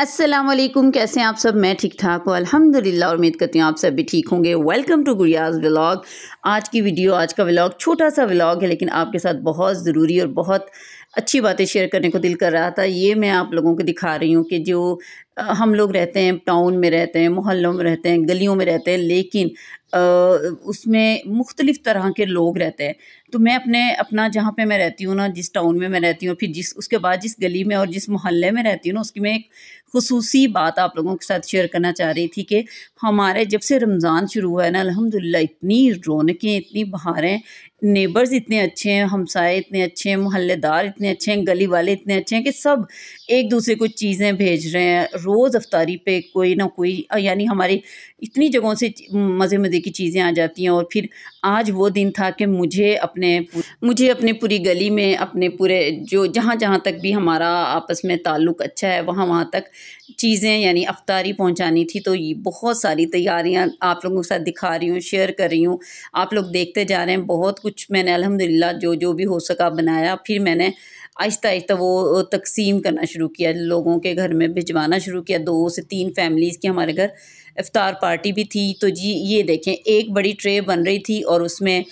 असलम कैसे हैं आप सब मैं ठीक ठाक हूँ अल्हम्दुलिल्लाह और उम्मीद करती हूँ आप सब भी ठीक होंगे वेलकम टू गुड़ियाज़ व्लॉग आज की वीडियो आज का व्लॉग छोटा सा व्लॉग है लेकिन आपके साथ बहुत ज़रूरी और बहुत अच्छी बातें शेयर करने को दिल कर रहा था ये मैं आप लोगों को दिखा रही हूँ कि जो हम लोग रहते हैं टाउन में रहते हैं मोहल्लों में रहते हैं गलियों में रहते हैं लेकिन उसमें मुख्तलिफ़ तरह के लोग रहते हैं तो मैं अपने अपना जहाँ पे मैं रहती हूँ ना जिस टाउन में मैं रहती हूँ फिर जिस उसके बाद जिस गली में और जिस मोहल्ले में रहती हूँ ना उसकी मैं एक खसूसी बात आप लोगों के साथ शेयर करना चाह रही थी कि हमारे जब से रमज़ान शुरू हुआ है ना अलहमदिल्ला इतनी रौनकें इतनी बहारें नेबर्स इतने अच्छे हैं हमसाए इतने अच्छे हैं मोहल्लेदार इतने अच्छे हैं गली वाले इतने अच्छे हैं कि सब एक दूसरे को चीज़ें भेज रहे हैं रोज़ अफ्तारी पे कोई ना कोई यानी हमारी इतनी जगहों से मज़े मज़े की चीज़ें आ जाती हैं और फिर आज वो दिन था कि मुझे अपने मुझे अपने पूरी गली में अपने पूरे जो जहाँ जहाँ तक भी हमारा आपस में ताल्लुक़ अच्छा है वहाँ वहाँ तक चीज़ें यानी अफ्तारी पहुंचानी थी तो ये बहुत सारी तैयारियां आप लोगों के साथ दिखा रही हूँ शेयर कर रही हूँ आप लोग देखते जा रहे हैं बहुत कुछ मैंने अलहमदिल्ला जो जो भी हो सका बनाया फिर मैंने आहिस्ता आहिस्ता वो तकसीम करना शुरू किया लोगों के घर में भिजवाना शुरू किया दो से तीन फैमिलीज़ की हमारे घर इफ्तार पार्टी भी थी तो जी ये देखें एक बड़ी ट्रे बन रही थी और उसमें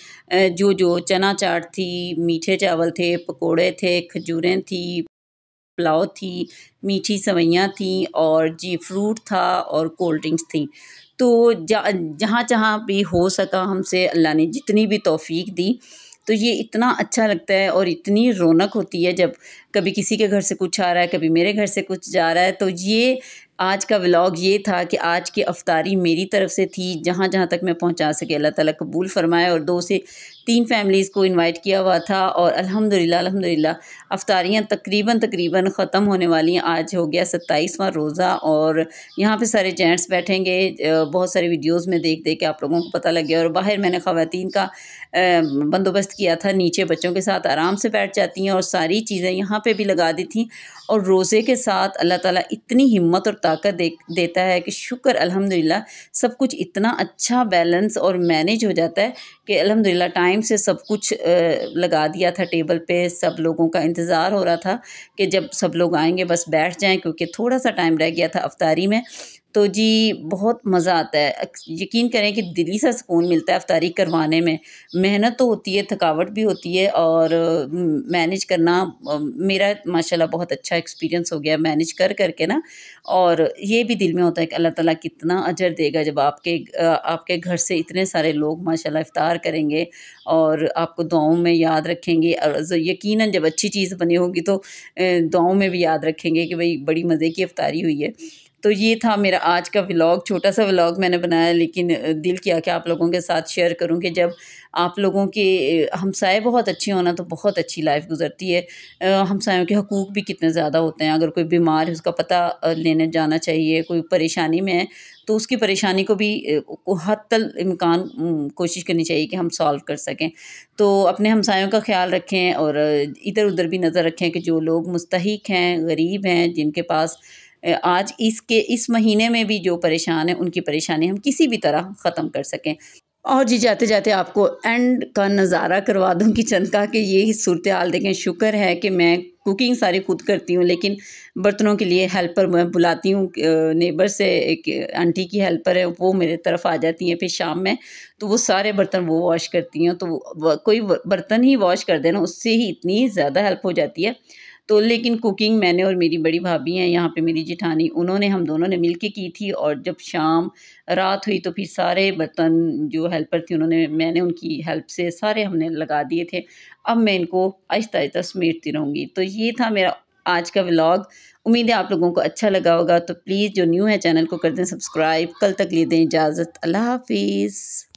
जो जो चना चाट थी मीठे चावल थे पकोड़े थे खजूरें थी पुलाव थी मीठी सवैयाँ थी और जी फ्रूट था और कोल्ड ड्रिंक्स थी तो जहाँ जहाँ भी हो सका हमसे अल्लाह ने जितनी भी तोफ़ी दी तो ये इतना अच्छा लगता है और इतनी रौनक होती है जब कभी किसी के घर से कुछ आ रहा है कभी मेरे घर से कुछ जा रहा है तो ये आज का व्लॉग ये था कि आज की अफ्तारी मेरी तरफ से थी जहाँ जहाँ तक मैं पहुँचा सके अल्लाह ताला कबूल फरमाए और दो से तीन फैमिलीज़ को इनवाइट किया हुआ था और अल्हम्दुलिल्लाह अल्हम्दुलिल्लाह अफ्तारियाँ तकरीबन तकरीबन ख़त्म होने वाली हैं आज हो गया सत्ताईसवां रोज़ा और यहाँ पे सारे जेंट्स बैठेंगे बहुत सारे वीडियोस में देख देख के आप लोगों को पता लग गया और बाहर मैंने ख़वातीन का बंदोबस्त किया था नीचे बच्चों के साथ आराम से बैठ जाती हैं और सारी चीज़ें यहाँ पर भी लगा दी थी और रोज़े के साथ अल्लाह ताली इतनी हिम्मत और ताकत दे देता है कि शुक्र अल्हम्दुलिल्लाह सब कुछ इतना अच्छा बैलेंस और मैनेज हो जाता है कि अल्हम्दुलिल्लाह टाइम से सब कुछ लगा दिया था टेबल पे सब लोगों का इंतज़ार हो रहा था कि जब सब लोग आएंगे बस बैठ जाएं क्योंकि थोड़ा सा टाइम रह गया था अफ्तारी में तो जी बहुत मज़ा आता है यकीन करें कि दिली सा सुकून मिलता है अफ्तारी करवाने में मेहनत तो होती है थकावट भी होती है और मैनेज करना मेरा माशाल्लाह बहुत अच्छा एक्सपीरियंस हो गया मैनेज कर करके ना और ये भी दिल में होता है कि अल्लाह ताला कितना अजर देगा जब आपके आपके घर से इतने सारे लोग माशाल्लाह इफ़ार करेंगे और आपको दुआओं में याद रखेंगे और यकीन जब अच्छी चीज़ बनी होगी तो दुआओं में भी याद रखेंगे कि भाई बड़ी मज़े की अफ्तारी हुई है तो ये था मेरा आज का व्लॉग छोटा सा व्लॉग मैंने बनाया लेकिन दिल किया कि आप लोगों के साथ शेयर करूं कि जब आप लोगों के हमसाए बहुत अच्छे होना तो बहुत अच्छी लाइफ गुजरती है हमसायों के हकूक़ भी कितने ज़्यादा होते हैं अगर कोई बीमार है उसका पता लेने जाना चाहिए कोई परेशानी में है तो उसकी परेशानी को भी हद तल इम्कान कोशिश करनी चाहिए कि हम सॉल्व कर सकें तो अपने हमसायों का ख्याल रखें और इधर उधर भी नज़र रखें कि जो लोग मुस्तक हैं गरीब हैं जिनके पास आज इसके इस महीने में भी जो परेशान है उनकी परेशानी हम किसी भी तरह ख़त्म कर सकें और जी जाते जाते आपको एंड का नज़ारा करवा दूँ कि का कि ये सूरत हाल देखें शुक्र है कि मैं कुकिंग सारी खुद करती हूँ लेकिन बर्तनों के लिए हेल्पर मैं बुलाती हूँ नेबर से एक आंटी की हेल्पर है वो मेरे तरफ आ जाती हैं फिर शाम में तो वो सारे बर्तन वो वॉश करती हैं तो कोई बर्तन ही वॉश कर देना उससे ही इतनी ज़्यादा हेल्प हो जाती है तो लेकिन कुकिंग मैंने और मेरी बड़ी भाभी हैं यहाँ पे मेरी जिठानी उन्होंने हम दोनों ने मिल के की थी और जब शाम रात हुई तो फिर सारे बर्तन जो हेल्पर थी उन्होंने मैंने उनकी हेल्प से सारे हमने लगा दिए थे अब मैं इनको आहिस्ता आहिस्ता समेटती रहूँगी तो ये था मेरा आज का व्लॉग उम्मीद है आप लोगों को अच्छा लगा होगा तो प्लीज़ जो न्यू है चैनल को कर दें सब्सक्राइब कल तक ले दें इजाज़त अल्लाह हाफिज़